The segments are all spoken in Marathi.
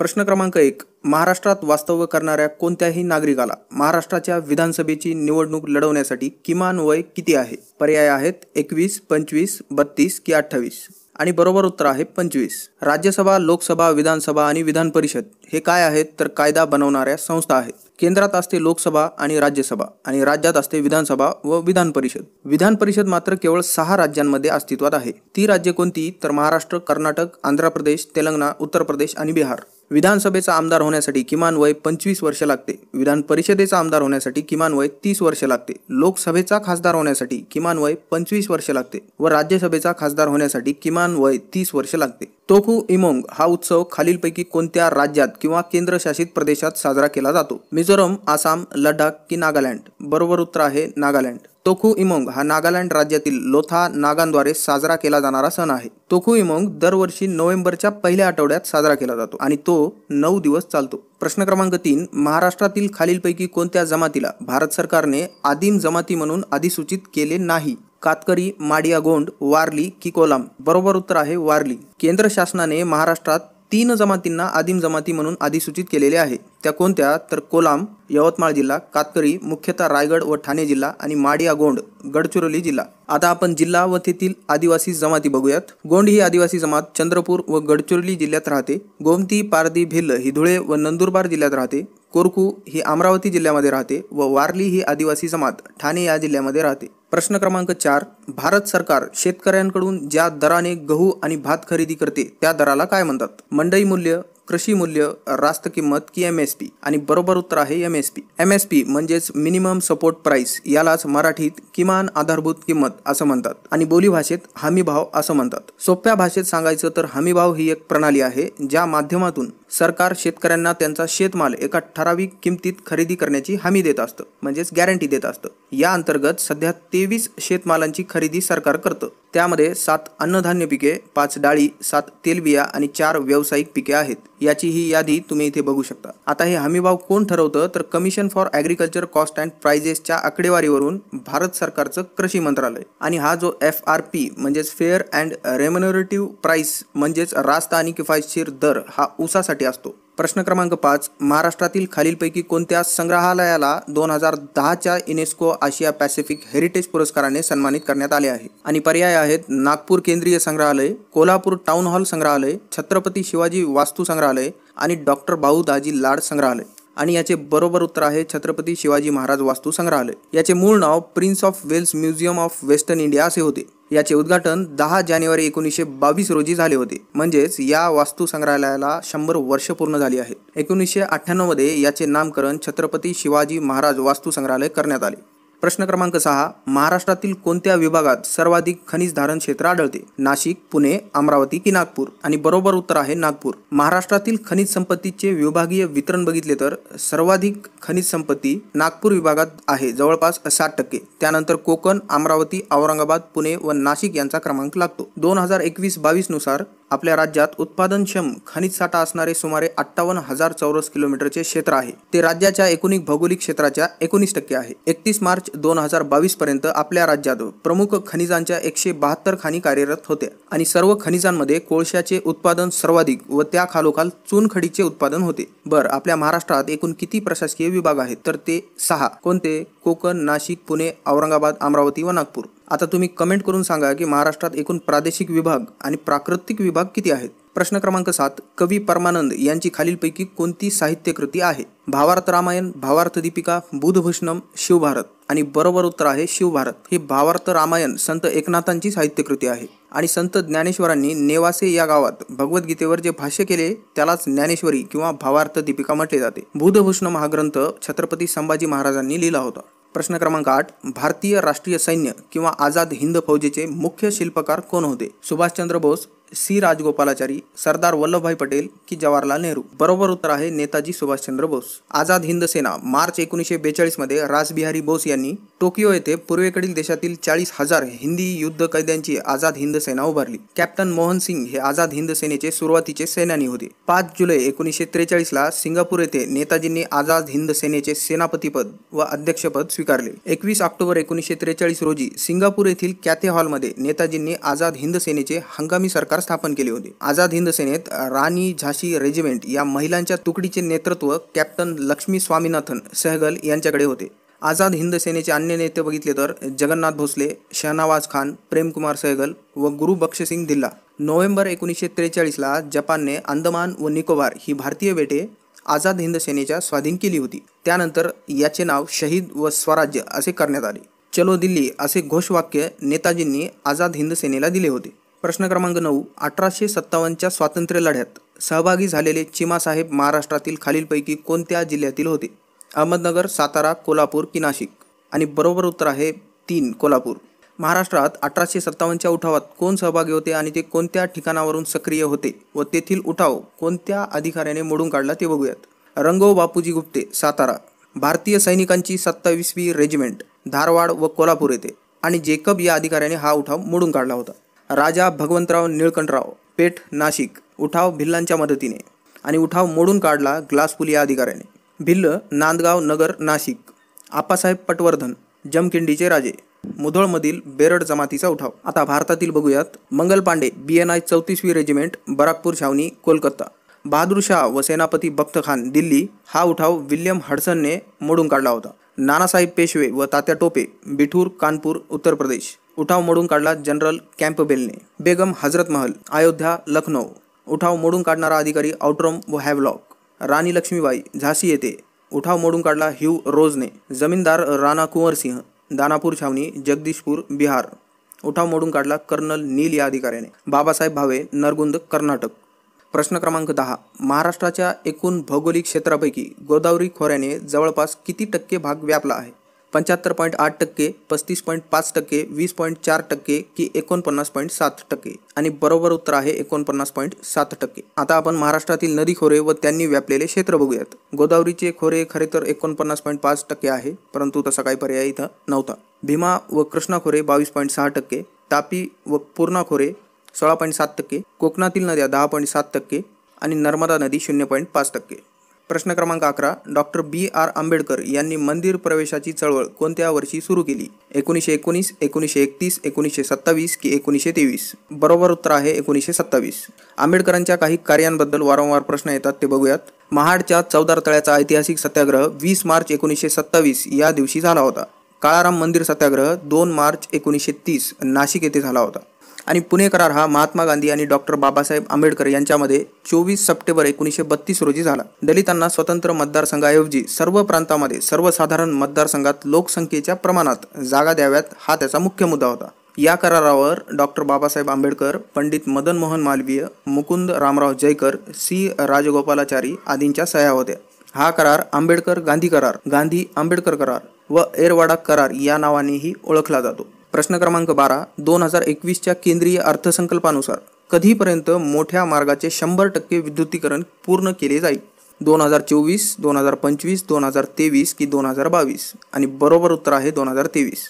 प्रश्न क्रमांक एक महाराष्ट्रात वास्तव्य करणाऱ्या कोणत्याही नागरिकाला महाराष्ट्राच्या विधानसभेची निवडणूक लढवण्यासाठी किमान वय किती आहे पर्याय आहेत एकवीस पंचवीस बत्तीस की अठ्ठावीस आणि बरोबर उत्तर आहे पंचवीस राज्यसभा लोकसभा विधानसभा आणि विधान परिषद हे काय आहेत तर कायदा बनवणाऱ्या संस्था आहेत केंद्रात असते लोकसभा आणि राज्यसभा आणि राज्यात असते विधानसभा व विधान परिषद विधान परिषद मात्र केवळ सहा राज्यांमध्ये अस्तित्वात आहे ती राज्य कोणती तर महाराष्ट्र कर्नाटक आंध्र प्रदेश तेलंगणा उत्तर प्रदेश आणि बिहार विधानसभेचा आमदार होण्यासाठी किमान वय पंचवीस वर्ष लागते विधान परिषदेचा आमदार होण्यासाठी किमान वय तीस वर्ष लागते लोकसभेचा खासदार होण्यासाठी किमान वय पंचवीस वर्ष लागते व राज्यसभेचा खासदार होण्यासाठी किमान वय तीस वर्ष लागते तोखू इमोंग हा उत्सव खालीलपैकी कोणत्या राज्यात किंवा केंद्रशासित प्रदेशात साजरा केला जातो मिझोरम आसाम लडाख की नागालँड बरोबर उत्तर आहे नागालँड तोखू इमोंग हा नागालँड राज्यातील लोथा नागांद्वारे साजरा केला जाणारा सण आहे तोखू इमोंग दरवर्षी नोव्हेंबरच्या पहिल्या आठवड्यात साजरा केला जातो आणि तो नऊ दिवस चालतो प्रश्न क्रमांक तीन महाराष्ट्रातील खालीलपैकी कोणत्या जमातीला भारत सरकारने आदिम जमाती म्हणून अधिसूचित केले नाही कातकरी माडिया गोंड वारली की कोलाम बरोबर उत्तर आहे वारली केंद्र शासनाने महाराष्ट्रात तीन जमातींना आदिम जमाती म्हणून अधिसूचित केलेले आहे त्या कोणत्या तर कोलाम यवतमाळ जिल्हा कातकरी मुख्यतः रायगड व ठाणे जिल्हा आणि माडिया गोंड गडचिरोली जिल्हा आता आपण जिल्हा व तेथील आदिवासी जमाती बघूयात गोंड ही आदिवासी जमात चंद्रपूर व गडचिरोली जिल्ह्यात राहते गोमती पारदी भिल्ल ही धुळे व नंदुरबार जिल्ह्यात राहते कोरकू ही अमरावती जिल्ह्यामध्ये राहते व वारली ही आदिवासी जमात ठाणे या जिल्ह्यामध्ये राहते प्रश्न क्रमांक चार भारत सरकार शेतकऱ्यांकडून ज्या दराने गहू आणि भात खरेदी करते त्या दराला काय म्हणतात मंडई मूल्य कृषी मूल्य रास्त किंमत की एम एस पी आणि बरोबर उत्तर आहे M S P M S P म्हणजेच मिनिमम सपोर्ट प्राइस यालाच मराठीत किमान आधारभूत किंमत असं म्हणतात आणि बोली भाषेत हमी भाव असं म्हणतात सोप्या भाषेत सांगायचं तर हमी भाव ही एक प्रणाली आहे ज्या माध्यमातून सरकार शेतकऱ्यांना त्यांचा शेतमाल एका ठराविक किमतीत खरेदी करण्याची हमी देत असतं म्हणजेच गॅरंटी देत असतं या अंतर्गत सध्या तेवीस शेतमालांची खरेदी सरकार करतं त्यामध्ये सात अन्नधान्य पिके पाच डाळी सात तेलबिया आणि चार व्यावसायिक पिके आहेत याची ही यादी तुम्ही इथे बघू शकता आता हे हमीभाव कोण ठरवतं तर commission for agriculture cost and प्राइजेसच्या आकडेवारीवरून भारत सरकारचं कृषी मंत्रालय आणि हा जो एफ आर पी म्हणजेच फेअर अँड रेम्युनरेटिव्ह प्राइस म्हणजेच रास्त आणि किफायतशीर दर हा ऊसासाठी असतो प्रश्न क्रमांक पाच महाराष्ट्रातील खालीलपैकी कोणत्या संग्रहालयाला दोन हजार दहाच्या युनेस्को आशिया पॅसिफिक हेरिटेज पुरस्काराने सन्मानित करण्यात आले आहे आणि पर्याय आहेत नागपूर केंद्रीय संग्रहालय कोल्हापूर टाउन हॉल संग्रहालय छत्रपती शिवाजी वास्तू संग्रहालय आणि डॉक्टर भाऊ दाजी लाड संग्रहालय आणि याचे बरोबर उत्तर आहे छत्रपती शिवाजी महाराज वास्तू संग्रहालय याचे मूळ नाव Prince of Wales Museum of Western India असे होते याचे उद्घाटन दहा जानेवारी एकोणीसशे बावीस रोजी झाले होते म्हणजेच या वास्तू संग्रहालयाला शंभर वर्ष पूर्ण झाली आहे एकोणीसशे मध्ये याचे नामकरण छत्रपती शिवाजी महाराज वास्तू संग्रहालय करण्यात आले प्रश्न क्रमांक सहा महाराष्ट्रातील कोणत्या विभागात सर्वाधिक खनिज धारण क्षेत्र आढळते नाशिक पुणे अमरावती की नागपूर आणि बरोबर उत्तर आहे नागपूर महाराष्ट्रातील खनिज संपत्तीचे विभागीय वितरण बघितले तर सर्वाधिक खनिज संपत्ती नागपूर विभागात आहे जवळपास साठ टक्के त्यानंतर कोकण अमरावती औरंगाबाद पुणे व नाशिक यांचा क्रमांक लागतो दोन हजार एकवीस बावीस नुसार आपल्या राज्यात उत्पादनक्षम खनिज साठा असणारे सुमारे अठ्ठावन्न हजार चौरस किलोमीटरचे क्षेत्र आहे ते राज्याच्या एकूण भौगोलिक क्षेत्राच्या एकोणीस टक्के आहे एकतीस मार्च दोन हजार बावीस पर्यंत आपल्या राज्यात प्रमुख खनिजांच्या एकशे बहात्तर खाणी कार्यरत होत्या आणि सर्व खनिजांमध्ये कोळशाचे उत्पादन सर्वाधिक व त्या खालोखाल चुनखडीचे उत्पादन होते बर आपल्या महाराष्ट्रात एकूण किती प्रशासकीय विभाग आहेत तर ते सहा कोणते कोकण नाशिक पुणे औरंगाबाद अमरावती व नागपूर आता तुम्ही कमेंट करून सांगा की महाराष्ट्रात एकूण प्रादेशिक विभाग आणि प्राकृतिक विभाग किती आहेत प्रश्न क्रमांक सात कवी परमानंद यांची खालीलपैकी कोणती साहित्यकृती आहे भावार्थ रामायण भावार्थ दीपिका बुधभूषणम शिवभारत आणि बरोबर उत्तर आहे शिवभारत ही भावार्थ रामायण संत एकनाथांची साहित्यकृती आहे आणि संत ज्ञानेश्वरांनी नेवासे या गावात भगवद्गीतेवर जे भाष्य केले त्यालाच ज्ञानेश्वरी किंवा भावार्थ दीपिका म्हटले जाते बुधभूषणम हा ग्रंथ छत्रपती संभाजी महाराजांनी लिहिला होता प्रश्न क्रमांक आठ भारतीय राष्ट्रीय सैन्य किंवा आझाद हिंद फौजेचे मुख्य शिल्पकार कोण होते सुभाषचंद्र बोस सी राजगोपालाचारी सरदार वल्लभभाई पटेल की जवाहरलाल नेहरू बरोबर उत्तर आहे नेताजी सुभाषचंद्र बोस आझाद हिंद सेना मार्च एकोणीसशे बेचाळीस मध्ये राजबिहारी बोस यांनी टोकियो येथे पूर्वेकडील देशातील चाळीस हजार हिंदी युद्ध कैद्यांची आझाद हिंद सेना उभारली कॅप्टन मोहन सिंग हे आझाद हिंद सेनेचे सुरुवातीचे सेनानी होते पाच जुलै एकोणीसशे त्रेचाळीस ला सिंगापूर येथे नेताजींनी आझाद हिंद सेनेचे सेनापतीपद व अध्यक्षपद स्वीकारले एकवीस ऑक्टोबर एकोणीसशे त्रेचाळीस रोजी सिंगापूर येथील कॅथे हॉलमध्ये नेताजींनी आझाद हिंद सेनेचे हंगामी सरकार सरकार स्थापन केले होते आझाद हिंद सेनेत राणी झाशी रेजिमेंट या महिलांच्या तुकडीचे नेतृत्व कॅप्टन लक्ष्मी स्वामीनाथन सहगल यांच्याकडे होते आझाद हिंद सेनेचे अन्य नेते बघितले तर जगन्नाथ भोसले शहनावाज खान प्रेमकुमार सहगल व गुरु बक्षसिंग दिल्ला नोव्हेंबर एकोणीसशे त्रेचाळीसला जपानने अंदमान व निकोबार ही भारतीय बेटे आझाद हिंद सेनेच्या स्वाधीन केली होती त्यानंतर याचे नाव शहीद व स्वराज्य असे करण्यात आले चलो दिल्ली असे घोषवाक्य नेताजींनी आझाद हिंद सेनेला दिले होते प्रश्न क्रमांक नऊ अठराशे सत्तावन्नच्या स्वातंत्र्य लढ्यात सहभागी झालेले चिमासाहेब महाराष्ट्रातील खालीलपैकी कोणत्या जिल्ह्यातील होते अहमदनगर सातारा कोल्हापूर की नाशिक आणि बरोबर उत्तर आहे तीन कोल्हापूर महाराष्ट्रात अठराशे सत्तावन्नच्या उठावात कोण सहभागी होते आणि ते कोणत्या ठिकाणावरून सक्रिय होते व तेथील उठाव कोणत्या अधिकाऱ्याने मोडून काढला ते बघूयात रंगो बापूजी गुप्ते सातारा भारतीय सैनिकांची सत्तावीसवी रेजिमेंट धारवाड व कोल्हापूर येथे आणि जेकब या अधिकाऱ्याने हा उठाव मोडून काढला होता राजा भगवंतराव निळकंठराव पेठ नाशिक उठाव भिल्लांच्या मदतीने आणि उठाव मोडून काढला ग्लासपुली या अधिकाऱ्याने भिल्ल नांदगाव नगर नाशिक आप्पासाहेब पटवर्धन जमखिंडीचे राजे मुधोळमधील बेरड जमातीचा उठाव आता भारतातील बघूयात Mangal Pandey B N I चौतीसवी रेजिमेंट बराकपूर छावणी कोलकाता बहादूर शाह व सेनापती बख्त खान दिल्ली हा उठाव विल्यम हडसनने मोडून काढला होता नानासाहेब पेशवे व तात्या टोपे बिठूर कानपूर उत्तर प्रदेश उठाव मोडून काढला जनरल कॅम्पबेलने बेगम हजरत महल अयोध्या लखनौ उठाव मोडून काढणारा अधिकारी आउट्रम व हॅवलॉक राणी लक्ष्मीबाई झाशी येथे उठाव मोडून काढला ह्यू रोजने जमीनदार राणा कुंवर सिंह दानापूर छावणी जगदीशपूर बिहार उठाव मोडून काढला कर्नल नील या अधिकाऱ्याने बाबासाहेब भावे नरगुंद कर्नाटक प्रश्न क्रमांक दहा महाराष्ट्राच्या एकूण भौगोलिक क्षेत्रापैकी गोदावरी खोऱ्याने जवळपास किती टक्के भाग व्यापला आहे पंच्याहत्तर पॉईंट आठ टक्के पस्तीस पॉईंट पाच टक्के वीस पॉईंट चार टक्के की एकोणपन्नास पॉईंट सात टक्के आणि बरोबर उत्तर आहे एकोणपन्नास पॉईंट सात टक्के आता आपण महाराष्ट्रातील नदी खोरे व त्यांनी व्यापलेले क्षेत्र बघूयात गोदावरीचे खोरे खरे तर एकोणपन्नास पॉईंट पाच टक्के आहे परंतु तसा काही पर्याय इथं नव्हता भीमा व कृष्णा खोरे बावीस पॉईंट सहा टक्के तापी व पूर्णा खोरे सोळा पॉईंट सात टक्के कोकणातील नद्या दहा पॉईंट सात टक्के आणि नर्मदा नदी शून्य पॉईंट पाच टक्के प्रश्न क्रमांक अकरा डॉक्टर बी आर आंबेडकर यांनी मंदिर प्रवेशाची चळवळ कोणत्या वर्षी सुरू केली एकोणीसशे एकोणीस एकोणीसशे एकतीस एकोणीसशे सत्तावीस की एकोणीसशे तेवीस बरोबर उत्तर आहे एकोणीसशे सत्तावीस आंबेडकरांच्या काही कार्यांबद्दल वारंवार प्रश्न येतात ते बघूयात महाडच्या चौदार तळ्याचा ऐतिहासिक सत्याग्रह वीस मार्च एकोणीसशे सत्तावीस या दिवशी झाला होता काळाराम मंदिर सत्याग्रह दोन मार्च एकोणीसशे तीस नाशिक येथे झाला होता आणि पुणे करार हा महात्मा गांधी आणि डॉक्टर बाबासाहेब आंबेडकर यांच्यामध्ये चोवीस सप्टेंबर एकोणीसशे बत्तीस रोजी झाला दलितांना स्वतंत्र मतदारसंघाऐवजी सर्व प्रांतामध्ये सर्वसाधारण मतदारसंघात लोकसंख्येच्या प्रमाणात जागा द्याव्यात हा त्याचा मुख्य मुद्दा होता या करारावर डॉक्टर बाबासाहेब आंबेडकर पंडित मदन मोहन मालवीय मुकुंद रामराव जयकर सी राजगोपालाचारी आदींच्या सह्या होत्या हा करार आंबेडकर गांधी करार गांधी आंबेडकर करार व एरवाडा करार या नावानेही ओळखला जातो प्रश्न क्रमांक बारा दोन हजार एकवीसच्या केंद्रीय अर्थसंकल्पानुसार कधीपर्यंत मोठ्या मार्गाचे शंभर टक्के विद्युतीकरण पूर्ण केले जाईल दोन हजार चोवीस दोन हजार पंचवीस दोन हजार तेवीस की दोन हजार बावीस आणि बरोबर उत्तर आहे दोन हजार तेवीस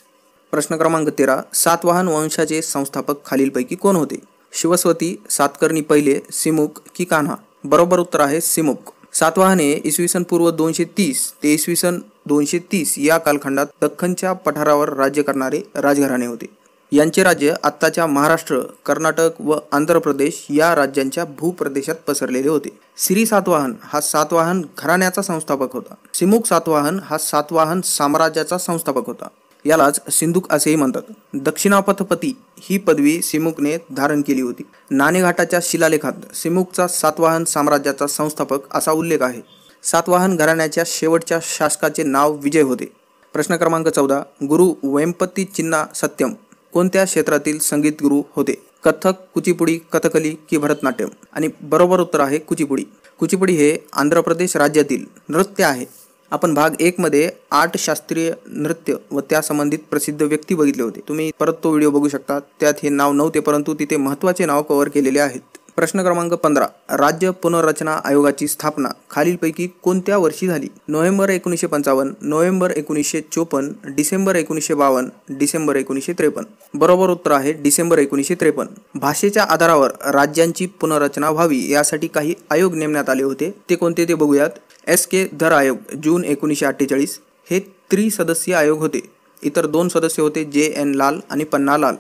प्रश्न क्रमांक तेरा सातवाहन वंशाचे संस्थापक खालीलपैकी कोण होते शिवस्वती सातकर्णी पहिले सिमुक की कान्हा बरोबर उत्तर आहे सिमुक सातवाहने इसवी सन पूर्व दोनशे तीस ते इसवी सन दोनशे तीस या कालखंडात दख्खनच्या पठारावर राज्य करणारे राजघराणे होते यांचे राज्य आत्ताच्या महाराष्ट्र कर्नाटक व आंध्र प्रदेश या राज्यांच्या भूप्रदेशात पसरलेले होते श्री सातवाहन हा सातवाहन घराण्याचा संस्थापक होता सिमुख सातवाहन हा सातवाहन साम्राज्याचा संस्थापक होता यालाच सिंधुक असेही म्हणतात दक्षिणापथपती ही पदवी सिमुखने धारण केली होती नाणेघाटाच्या शिलालेखात सिमुखचा सातवाहन साम्राज्याचा संस्थापक असा उल्लेख आहे सातवाहन घराण्याच्या शेवटच्या शासकाचे नाव विजय होते प्रश्न क्रमांक चौदा गुरु वैंपती चिन्ना सत्यम कोणत्या क्षेत्रातील संगीत गुरु होते कथक कुचिपुडी कथकली की भरतनाट्यम आणि बरोबर उत्तर आहे कुचिपुडी कुचिपुडी हे आंध्र प्रदेश राज्यातील नृत्य आहे आपण भाग मध्ये आठ शास्त्रीय नृत्य व त्या संबंधित प्रसिद्ध व्यक्ती बघितले होते तुम्ही परत तो व्हिडिओ बघू शकता त्यात हे नाव नव्हते परंतु तिथे महत्त्वाचे नाव कव्हर केलेले आहेत प्रश्न क्रमांक पंधरा राज्य पुनर्रचना आयोगाची स्थापना खालीलपैकी कोणत्या वर्षी झाली नोव्हेंबर एकोणीसशे पंचावन्न नोव्हेंबर एकोणीसशे चोपन्न डिसेंबर एकोणीसशे बावन्न डिसेंबर एकोणीसशे त्रेपन्न बरोबर उत्तर आहे डिसेंबर एकोणीसशे त्रेपन्न भाषेच्या आधारावर राज्यांची पुनर्रचना व्हावी यासाठी काही आयोग नेमण्यात आले होते ते कोणते ते बघूयात एस के धर आयोग जून एकोणीसशे अठ्ठेचाळीस हे त्रिसदस्यीय आयोग होते इतर दोन सदस्य होते जे एन लाल आणि पन्ना लाल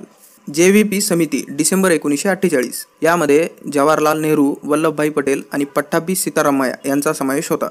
जे व्ही पी समिती डिसेंबर एकोणीसशे अठ्ठेचाळीस यामध्ये जवाहरलाल नेहरू वल्लभभाई पटेल आणि पठ्ठाबी सीतारामया यांचा समावेश होता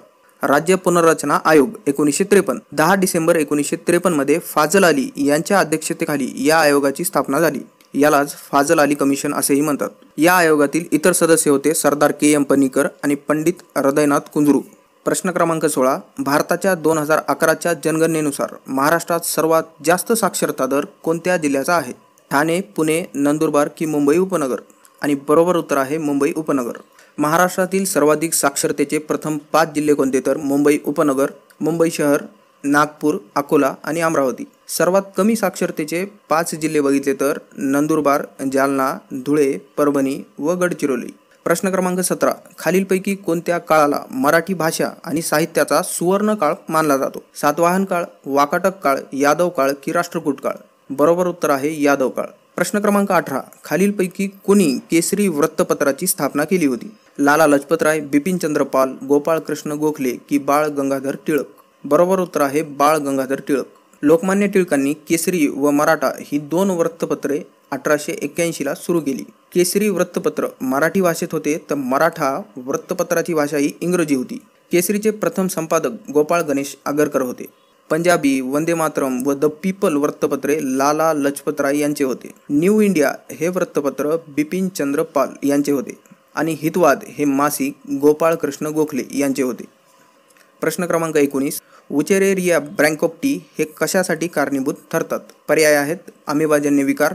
राज्य पुनर्रचना आयोग एकोणीसशे त्रेपन्न दहा डिसेंबर एकोणीसशे त्रेपन्नमध्ये फाजल अली यांच्या अध्यक्षतेखाली या आयोगाची स्थापना झाली यालाच फाजल अली कमिशन असेही म्हणतात या आयोगातील इतर सदस्य होते सरदार के एम पनीकर आणि पंडित हृदयनाथ कुंजरू प्रश्न क्रमांक सोळा भारताच्या दोन हजार अकराच्या जनगणनेनुसार महाराष्ट्रात सर्वात जास्त साक्षरता दर कोणत्या जिल्ह्याचा आहे ठाणे पुणे नंदुरबार की मुंबई उपनगर आणि बरोबर उत्तर आहे मुंबई उपनगर महाराष्ट्रातील सर्वाधिक साक्षरतेचे प्रथम पाच जिल्हे कोणते तर मुंबई उपनगर मुंबई शहर नागपूर अकोला आणि अमरावती सर्वात कमी साक्षरतेचे पाच जिल्हे बघितले तर नंदुरबार जालना धुळे परभणी व गडचिरोली प्रश्न क्रमांक सतरा खालीलपैकी कोणत्या काळाला मराठी भाषा आणि साहित्याचा सुवर्ण काळ मानला जातो सातवाहन काळ वाकाटक काळ यादव काळ की राष्ट्रकूट काळ बरोबर उत्तर आहे यादव काळ प्रश्न क्रमांक अठरा खालीलपैकी कोणी केसरी वृत्तपत्राची स्थापना केली होती लाला लजपतराय बिपिनचंद्र पाल कृष्ण गोखले की बाळ गंगाधर टिळक बरोबर उत्तर आहे बाळ गंगाधर टिळक लोकमान्य टिळकांनी केसरी व मराठा ही दोन वृत्तपत्रे अठराशे ला सुरू केली केसरी वृत्तपत्र मराठी भाषेत होते तर मराठा वृत्तपत्राची भाषा ही इंग्रजी होती केसरीचे प्रथम संपादक गोपाळ गणेश आगरकर होते पंजाबी वंदे मातरम व द पीपल वृत्तपत्रे लाला लजपतराय यांचे होते न्यू इंडिया हे वृत्तपत्र बिपिन चंद्र पाल यांचे होते आणि हितवाद हे मासिक गोपाळ कृष्ण गोखले यांचे होते प्रश्न क्रमांक एकोणीस उचेरेरिया ब्रँकोप्टी हे कशासाठी कारणीभूत ठरतात पर्याय आहेत अमिबाजन्य विकार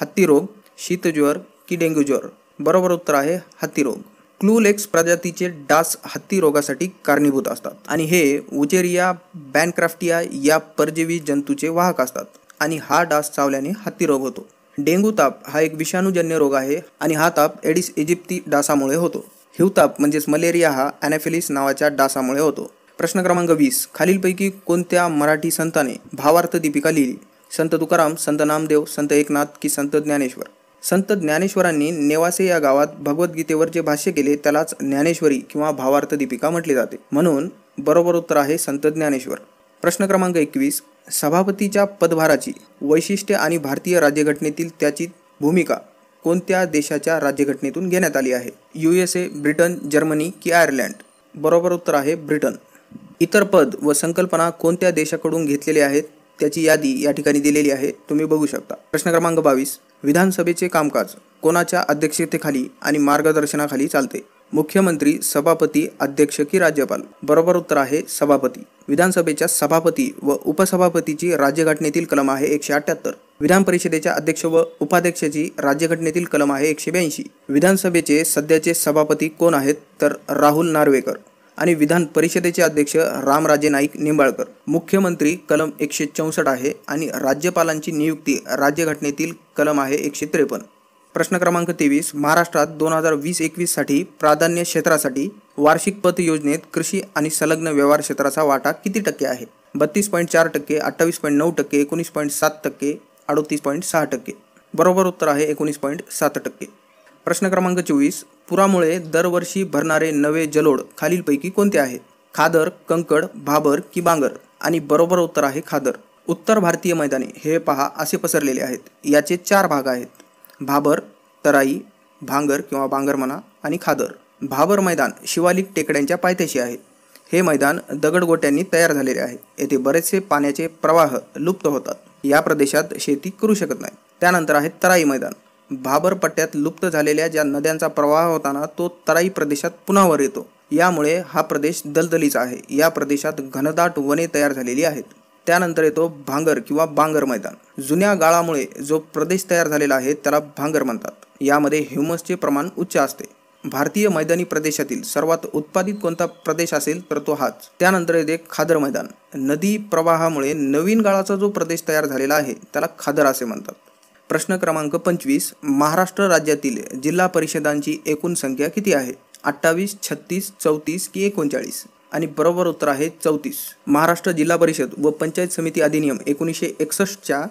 हत्तीरोग शीतज्वर की डेंग्यू ज्वर बरोबर उत्तर आहे हत्तीरोग क्लूलेक्स प्रजातीचे डास हत्ती रोगासाठी कारणीभूत असतात आणि हे उजेरिया बॅनक्राफ्टिया या परजीवी जंतूचे वाहक असतात आणि हा डास चावल्याने हत्ती रोग होतो डेंगू ताप हा एक विषाणूजन्य रोग आहे आणि हा ताप एडिस इजिप्ती डासामुळे होतो हिवताप म्हणजेच मलेरिया हा अॅनाफिलिस नावाच्या डासामुळे होतो प्रश्न क्रमांक वीस खालीलपैकी कोणत्या मराठी संताने भावार्थ दीपिका लिहिली संत तुकाराम संत नामदेव संत एकनाथ की संत ज्ञानेश्वर संत ज्ञानेश्वरांनी नेवासे या गावात भगवद्गीतेवर जे भाष्य केले त्यालाच ज्ञानेश्वरी किंवा भावार्थ दीपिका म्हटली जाते म्हणून बरोबर उत्तर आहे संत ज्ञानेश्वर प्रश्न क्रमांक एकवीस सभापतीच्या पदभाराची वैशिष्ट्य आणि भारतीय राज्यघटनेतील त्याची भूमिका कोणत्या देशाच्या राज्यघटनेतून घेण्यात आली आहे U S A Britain Germany की आयर्लंड बरोबर उत्तर आहे ब्रिटन इतर पद व संकल्पना कोणत्या देशाकडून घेतलेल्या आहेत त्याची यादी या ठिकाणी दिलेली आहे तुम्ही बघू शकता प्रश्न क्रमांक बावीस विधानसभेचे कामकाज कोणाच्या अध्यक्षतेखाली आणि मार्गदर्शनाखाली चालते मुख्यमंत्री सभापती अध्यक्ष की राज्यपाल बरोबर उत्तर आहे सभापती विधानसभेच्या सभापती व उपसभापतीची राज्यघटनेतील कलम आहे एकशे अठ्ठ्याहत्तर विधान परिषदेच्या अध्यक्ष व उपाध्यक्षाची राज्यघटनेतील कलम आहे एकशे ब्याऐंशी विधानसभेचे सध्याचे सभापती कोण आहेत तर राहुल नार्वेकर आणि विधान परिषदेचे अध्यक्ष रामराजे नाईक निंबाळकर मुख्यमंत्री कलम एकशे चौसष्ट आहे आणि राज्यपालांची नियुक्ती राज्यघटनेतील कलम आहे एकशे त्रेपन्न प्रश्न क्रमांक तेवीस महाराष्ट्रात दोन हजार वीस एकवीससाठी प्राधान्य क्षेत्रासाठी वार्षिक पत योजनेत कृषी आणि संलग्न व्यवहार क्षेत्राचा वाटा किती टक्के आहे बत्तीस पॉईंट चार टक्के अठ्ठावीस पॉईंट नऊ टक्के एकोणीस पॉईंट सात टक्के अडोतीस पॉईंट सहा टक्के बरोबर उत्तर आहे एकोणीस पॉईंट सात टक्के प्रश्न क्रमांक चोवीस पुरामुळे दरवर्षी भरणारे नवे जलोड खालीलपैकी कोणते आहे खादर कंकड भाबर की बांगर आणि बरोबर उत्तर आहे खादर उत्तर भारतीय मैदाने हे पहा असे पसरलेले आहेत याचे चार भाग आहेत भाबर तराई भांगर किंवा भांगरमना आणि खादर भाबर मैदान शिवालिक टेकड्यांच्या पायथ्याशी आहे हे मैदान दगडगोट्यांनी तयार झालेले आहे येथे बरेचसे पाण्याचे प्रवाह लुप्त होतात या प्रदेशात शेती करू शकत नाही त्यानंतर आहे तराई मैदान भाबर पट्ट्यात लुप्त झालेल्या ज्या नद्यांचा प्रवाह होताना तो तराई प्रदेशात पुन्हा वर येतो यामुळे हा प्रदेश दलदलीचा आहे या प्रदेशात घनदाट वने तयार झालेली आहेत त्यानंतर येतो भांगर किंवा भांगर मैदान जुन्या गाळामुळे जो प्रदेश तयार झालेला आहे त्याला भांगर म्हणतात यामध्ये ह्युमसचे प्रमाण उच्च असते भारतीय मैदानी प्रदेशातील सर्वात उत्पादित कोणता प्रदेश असेल तर तो हाच त्यानंतर येते खादर मैदान नदी प्रवाहामुळे नवीन गाळाचा जो प्रदेश तयार झालेला आहे त्याला खादर असे म्हणतात प्रश्न क्रमांक पंचवीस महाराष्ट्र राज्यातील जिल्हा परिषदांची एकूण संख्या किती आहे अठ्ठावीस छत्तीस चौतीस की एकोणचाळीस आणि बरोबर उत्तर आहे चौतीस महाराष्ट्र जिल्हा परिषद व पंचायत समिती अधिनियम एकोणीसशे एकसष्टच्या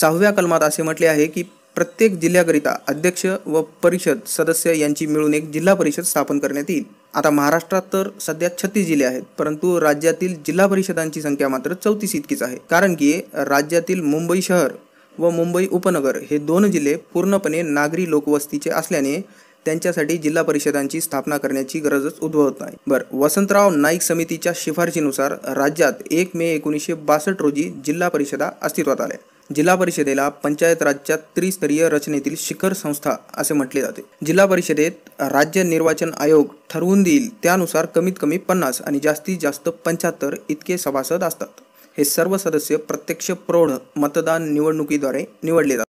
सहाव्या कलमात असे म्हटले आहे की प्रत्येक जिल्ह्याकरिता अध्यक्ष व परिषद सदस्य यांची मिळून एक जिल्हा परिषद स्थापन करण्यात येईल आता महाराष्ट्रात तर सध्या छत्तीस जिल्हे आहेत परंतु राज्यातील जिल्हा परिषदांची संख्या मात्र चौतीस इतकीच आहे कारण की राज्यातील मुंबई शहर व मुंबई उपनगर हे दोन जिल्हे पूर्णपणे नागरी लोकवस्तीचे असल्याने त्यांच्यासाठी जिल्हा परिषदांची स्थापना करण्याची गरजच उद्भवत नाही बर वसंतराव नाईक समितीच्या शिफारशीनुसार राज्यात एक मे एकोणीसशे बासष्ट रोजी जिल्हा परिषदा अस्तित्वात आल्या जिल्हा परिषदेला पंचायत राज्यात त्रिस्तरीय रचनेतील शिखर संस्था असे म्हटले जाते जिल्हा परिषदेत राज्य निर्वाचन आयोग ठरवून देईल त्यानुसार कमीत कमी पन्नास आणि जास्तीत जास्त पंच्याहत्तर इतके सभासद असतात हे सर्व सदस्य प्रत्यक्ष प्रौढ मतदान निवडणुकीद्वारे निवडले जातात